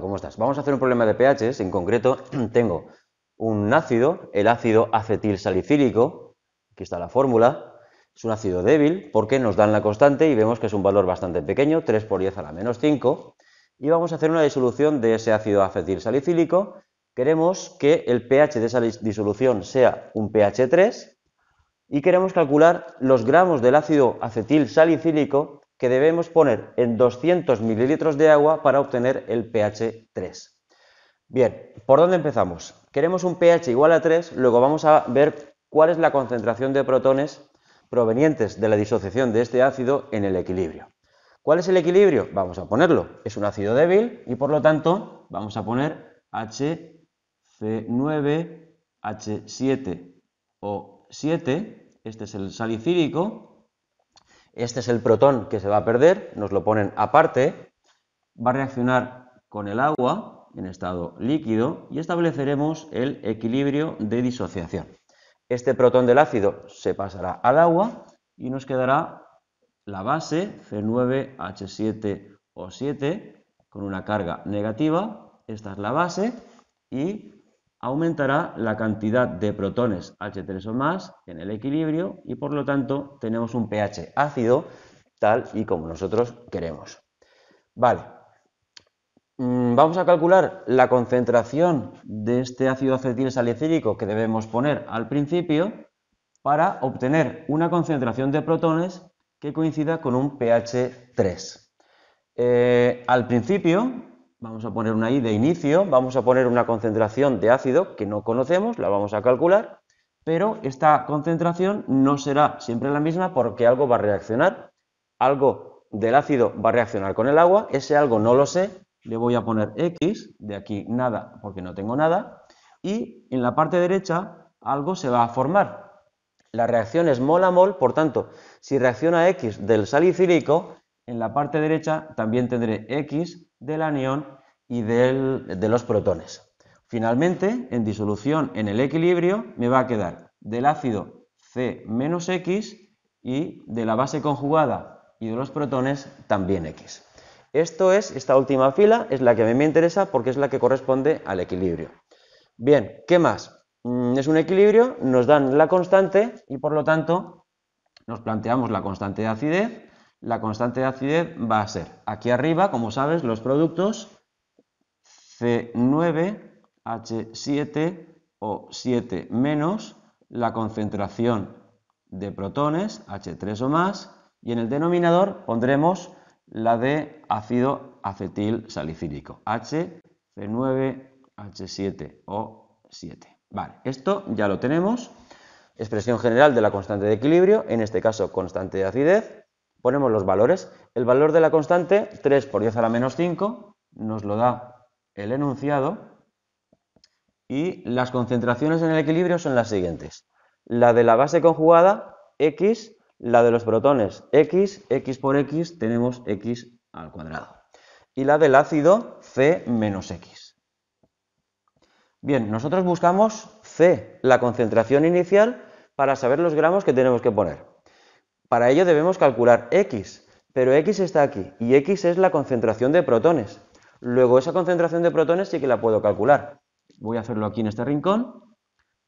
¿Cómo estás? Vamos a hacer un problema de pH, En concreto, tengo un ácido, el ácido acetil salicílico. Aquí está la fórmula. Es un ácido débil porque nos dan la constante y vemos que es un valor bastante pequeño, 3 por 10 a la menos 5. Y vamos a hacer una disolución de ese ácido acetil salicílico. Queremos que el pH de esa disolución sea un pH 3 y queremos calcular los gramos del ácido acetil salicílico que debemos poner en 200 mililitros de agua para obtener el pH 3. Bien, ¿por dónde empezamos? Queremos un pH igual a 3, luego vamos a ver cuál es la concentración de protones provenientes de la disociación de este ácido en el equilibrio. ¿Cuál es el equilibrio? Vamos a ponerlo. Es un ácido débil y por lo tanto vamos a poner HC9H7O7. Este es el salicílico este es el protón que se va a perder, nos lo ponen aparte, va a reaccionar con el agua en estado líquido y estableceremos el equilibrio de disociación. Este protón del ácido se pasará al agua y nos quedará la base c 9 h 7 o 7 con una carga negativa. Esta es la base y aumentará la cantidad de protones H3 o más en el equilibrio y por lo tanto tenemos un pH ácido tal y como nosotros queremos. Vale, mm, vamos a calcular la concentración de este ácido acetil salicílico que debemos poner al principio para obtener una concentración de protones que coincida con un pH 3. Eh, al principio Vamos a poner una I de inicio, vamos a poner una concentración de ácido que no conocemos, la vamos a calcular, pero esta concentración no será siempre la misma porque algo va a reaccionar. Algo del ácido va a reaccionar con el agua, ese algo no lo sé, le voy a poner X, de aquí nada porque no tengo nada, y en la parte derecha algo se va a formar. La reacción es mol a mol, por tanto, si reacciona X del salicílico, en la parte derecha también tendré X del anión y de los protones. Finalmente, en disolución en el equilibrio, me va a quedar del ácido C-X y de la base conjugada y de los protones también X. Esto es, esta última fila es la que a mí me interesa porque es la que corresponde al equilibrio. Bien, ¿qué más? Mm, es un equilibrio, nos dan la constante y por lo tanto nos planteamos la constante de acidez la constante de acidez va a ser, aquí arriba, como sabes, los productos C9, H7 o 7 menos la concentración de protones, H3 o más, y en el denominador pondremos la de ácido acetil salicílico, H, 9 H7 o 7. Vale, esto ya lo tenemos. Expresión general de la constante de equilibrio, en este caso constante de acidez ponemos los valores. El valor de la constante, 3 por 10 a la menos 5, nos lo da el enunciado. Y las concentraciones en el equilibrio son las siguientes. La de la base conjugada, x, la de los protones, x, x por x, tenemos x al cuadrado. Y la del ácido, c menos x. Bien, nosotros buscamos c, la concentración inicial, para saber los gramos que tenemos que poner. Para ello debemos calcular X, pero X está aquí y X es la concentración de protones. Luego esa concentración de protones sí que la puedo calcular. Voy a hacerlo aquí en este rincón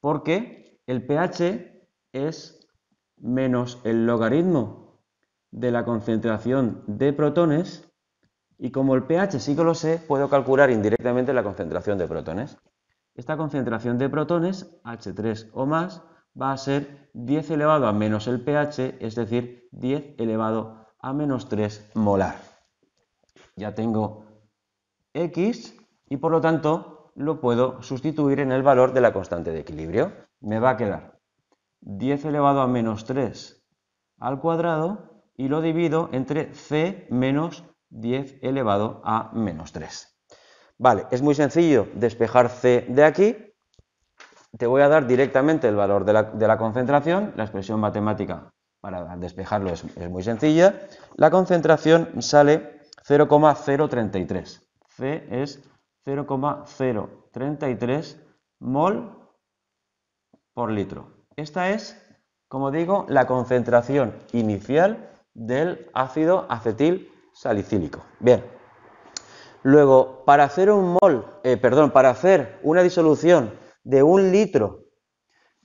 porque el pH es menos el logaritmo de la concentración de protones y como el pH sí que lo sé, puedo calcular indirectamente la concentración de protones. Esta concentración de protones, H3 o más, va a ser 10 elevado a menos el pH, es decir, 10 elevado a menos 3 molar. Ya tengo X y por lo tanto lo puedo sustituir en el valor de la constante de equilibrio. Me va a quedar 10 elevado a menos 3 al cuadrado y lo divido entre C menos 10 elevado a menos 3. Vale, es muy sencillo despejar C de aquí te voy a dar directamente el valor de la, concentración, la expresión matemática para despejarlo es, muy sencilla, la concentración sale 0,033. C es 0,033 mol por litro. Esta es, como digo, la concentración inicial del ácido acetil salicílico. Bien. Luego, para hacer un mol, eh, perdón, para hacer una disolución de un litro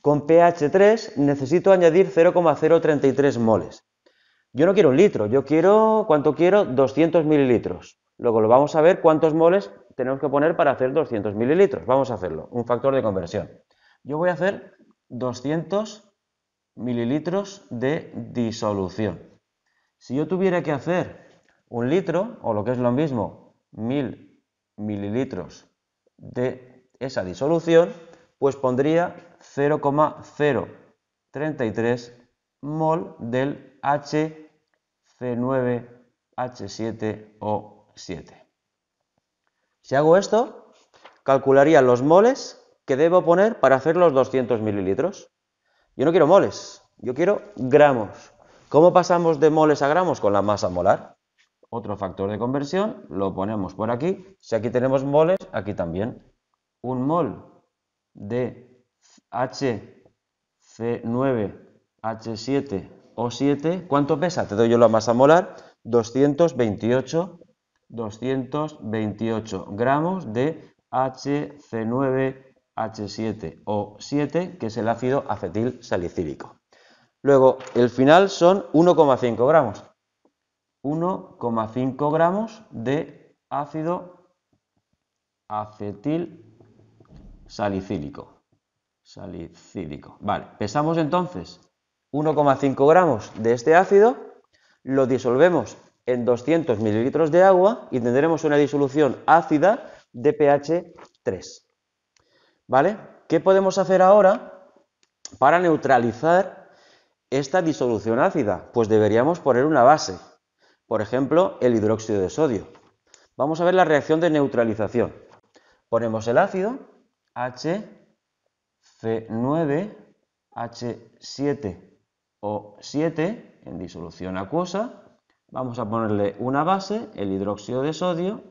con pH 3 necesito añadir 0,033 moles. Yo no quiero un litro, yo quiero, ¿cuánto quiero? 200 mililitros. Luego lo vamos a ver cuántos moles tenemos que poner para hacer 200 mililitros. Vamos a hacerlo, un factor de conversión. Yo voy a hacer 200 mililitros de disolución. Si yo tuviera que hacer un litro, o lo que es lo mismo, 1000 mililitros de esa disolución, pues pondría 0,033 mol del HC9H7O7. Si hago esto, calcularía los moles que debo poner para hacer los 200 mililitros. Yo no quiero moles, yo quiero gramos. ¿Cómo pasamos de moles a gramos? Con la masa molar. Otro factor de conversión, lo ponemos por aquí. Si aquí tenemos moles, aquí también. Un mol de hc 9 H7, O7, ¿cuánto pesa? Te doy yo la masa molar, 228, 228 gramos de HC9, H7, O7, que es el ácido acetil salicílico. Luego, el final son 1,5 gramos. 1,5 gramos de ácido acetil salicílico. Salicílico. Vale, pesamos entonces 1,5 gramos de este ácido, lo disolvemos en 200 mililitros de agua y tendremos una disolución ácida de pH 3. ¿Vale? ¿Qué podemos hacer ahora para neutralizar esta disolución ácida? Pues deberíamos poner una base, por ejemplo, el hidróxido de sodio. Vamos a ver la reacción de neutralización. Ponemos el ácido H, c 9 H7 o 7 en disolución acuosa. Vamos a ponerle una base, el hidróxido de sodio,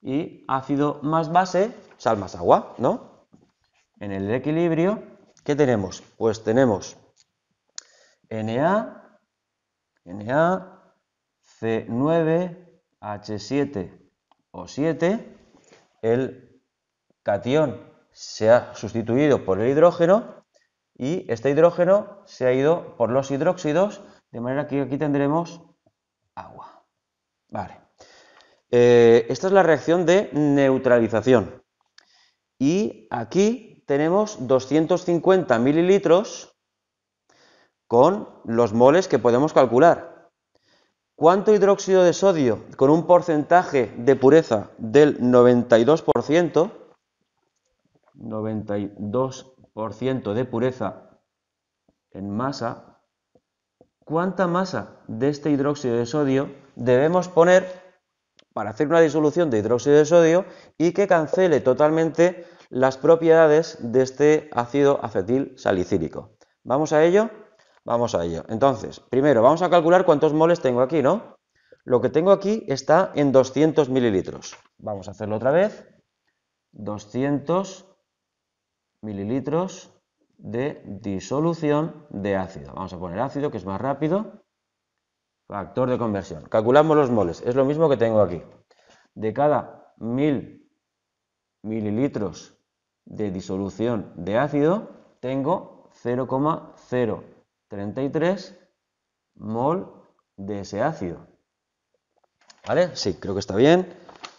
y ácido más base, sal más agua, ¿no? En el equilibrio, ¿qué tenemos? Pues tenemos Na, Na, C9, H7 o 7, el catión se ha sustituido por el hidrógeno y este hidrógeno se ha ido por los hidróxidos, de manera que aquí tendremos agua. Vale. Eh, esta es la reacción de neutralización. Y aquí tenemos 250 mililitros con los moles que podemos calcular. ¿Cuánto hidróxido de sodio con un porcentaje de pureza del 92%? 92% de pureza en masa, ¿cuánta masa de este hidróxido de sodio debemos poner para hacer una disolución de hidróxido de sodio y que cancele totalmente las propiedades de este ácido acetil salicílico? ¿Vamos a ello? Vamos a ello. Entonces, primero vamos a calcular cuántos moles tengo aquí, ¿no? Lo que tengo aquí está en 200 mililitros. Vamos a hacerlo otra vez. 200 mililitros de disolución de ácido. Vamos a poner ácido, que es más rápido. Factor de conversión. Calculamos los moles. Es lo mismo que tengo aquí. De cada mil mililitros de disolución de ácido, tengo 0,033 mol de ese ácido. ¿Vale? Sí, creo que está bien.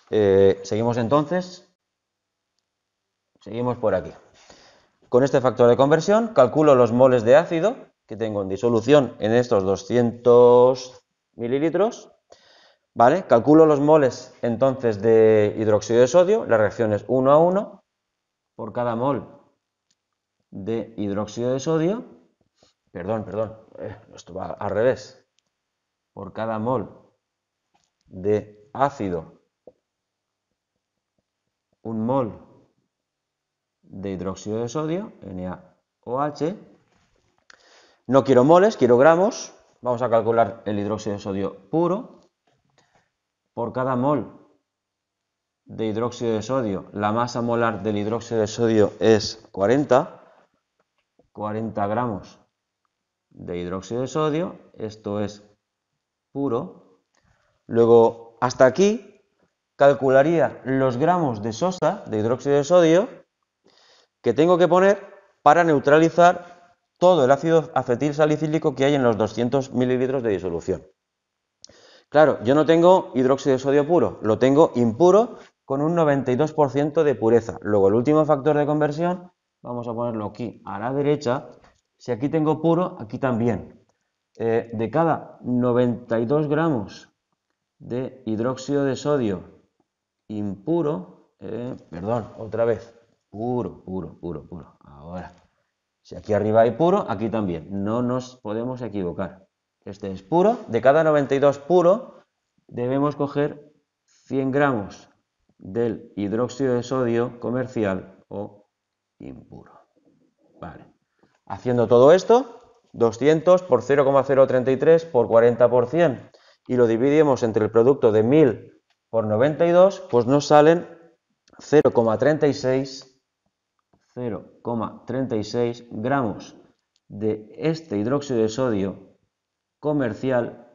Eh, seguimos entonces. Seguimos por aquí. Con este factor de conversión calculo los moles de ácido que tengo en disolución en estos 200 mililitros. ¿Vale? Calculo los moles entonces de hidróxido de sodio, la reacción es 1 a 1 por cada mol de hidróxido de sodio, perdón, perdón, eh, esto va al revés, por cada mol de ácido, un mol de hidróxido de sodio, NaOH. No quiero moles, quiero gramos. Vamos a calcular el hidróxido de sodio puro. Por cada mol de hidróxido de sodio, la masa molar del hidróxido de sodio es 40. 40 gramos de hidróxido de sodio, esto es puro. Luego, hasta aquí calcularía los gramos de sosa, de hidróxido de sodio, que tengo que poner para neutralizar todo el ácido acetil salicílico que hay en los 200 mililitros de disolución. Claro, yo no tengo hidróxido de sodio puro, lo tengo impuro con un 92% de pureza. Luego el último factor de conversión, vamos a ponerlo aquí a la derecha, si aquí tengo puro, aquí también. Eh, de cada 92 gramos de hidróxido de sodio impuro, eh, perdón, otra vez, Puro, puro, puro, puro. Ahora, si aquí arriba hay puro, aquí también. No nos podemos equivocar. Este es puro. De cada 92 puro, debemos coger 100 gramos del hidróxido de sodio comercial o impuro. Vale. Haciendo todo esto, 200 por 0,033 por 40 y lo dividimos entre el producto de 1000 por 92, pues nos salen 0,36 0,36 gramos de este hidróxido de sodio comercial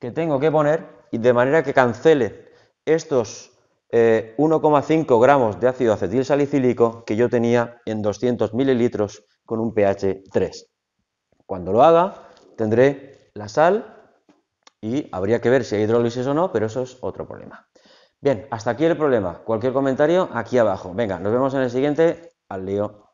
que tengo que poner y de manera que cancele estos 1,5 eh, gramos de ácido acetil salicílico que yo tenía en 200 mililitros con un pH 3. Cuando lo haga tendré la sal y habría que ver si hay hidrólisis o no, pero eso es otro problema. Bien, hasta aquí el problema. Cualquier comentario aquí abajo. Venga, nos vemos en el siguiente. al Leo